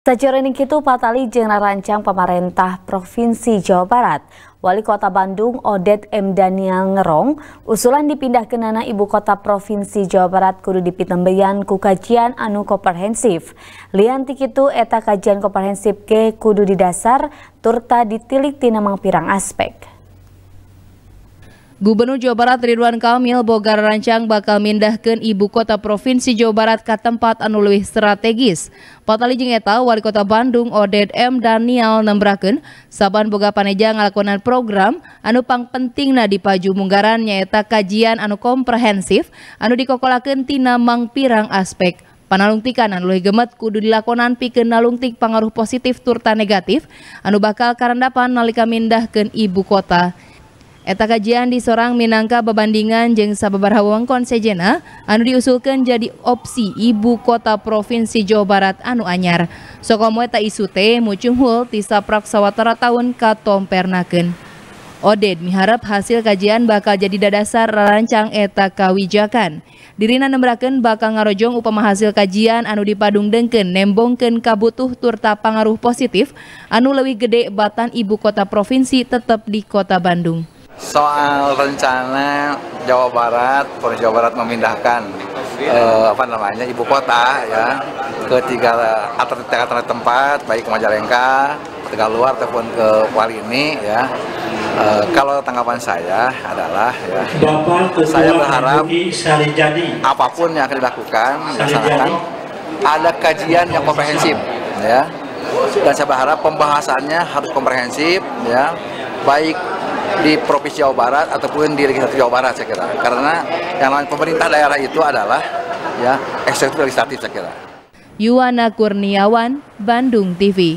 ini itu patali jenar rancang pemerintah Provinsi Jawa Barat. Wali Kota Bandung Odet M. Daniel Ngerong usulan dipindah ke nana ibu kota Provinsi Jawa Barat kudu dipitembeyan ku kajian anu komprehensif. Lianti itu eta kajian komprehensif ke kudu didasar turta ditilik tina pirang aspek. Gubernur Jawa Barat Ridwan Kamil bogar rancang bakal mindahkan ibu kota Provinsi Jawa Barat ke tempat anu lebih strategis. Patali jeung Wali Kota Bandung Oded M Daniel nembrakeun saban boga paneja ngalakonan program anu penting di Paju Munggaran nyaeta kajian anu komprehensif anu dikokolakeun tina mangpirang aspek panalungtikan anu lebih gemet kudu dilakonan pikeun nalungtik pengaruh positif turta negatif anu bakal karandapan nalika mindahkeun ibu kota Eta kajian di seorang Minangka bebandingan jeng beberapa wewengkon sejena anu diusulkan jadi opsi ibu kota provinsi Jawa Barat anu anyar. Sokomo eta isu teh mucunghul ti sawatara tahun katompernakeun. Oded miharap hasil kajian bakal jadi dasar rancang eta kawijakan. Dirina nembraken bakal ngarojong upama hasil kajian anu dipadung dengken nembongken kabutuh turta pengaruh positif anu lebih gede batan ibu kota provinsi tetap di kota Bandung. Soal rencana Jawa Barat, Polres Jawa Barat memindahkan eh, apa namanya ibu kota ya ke tiga alternatif tempat baik ke Majalengka, luar ataupun ke ini ya. Uh, kalau tanggapan saya adalah ya, Bapak saya berharap apapun yang akan dilakukan dilaksanakan ada kajian yang komprehensif ya dan saya berharap pembahasannya harus komprehensif ya baik di Provinsi Jawa Barat ataupun di legislatif Jawa Barat saya kira. Karena yang lain pemerintah daerah itu adalah ya eksekutif legislatif saya kira. Yuwana Kurniawan, Bandung TV.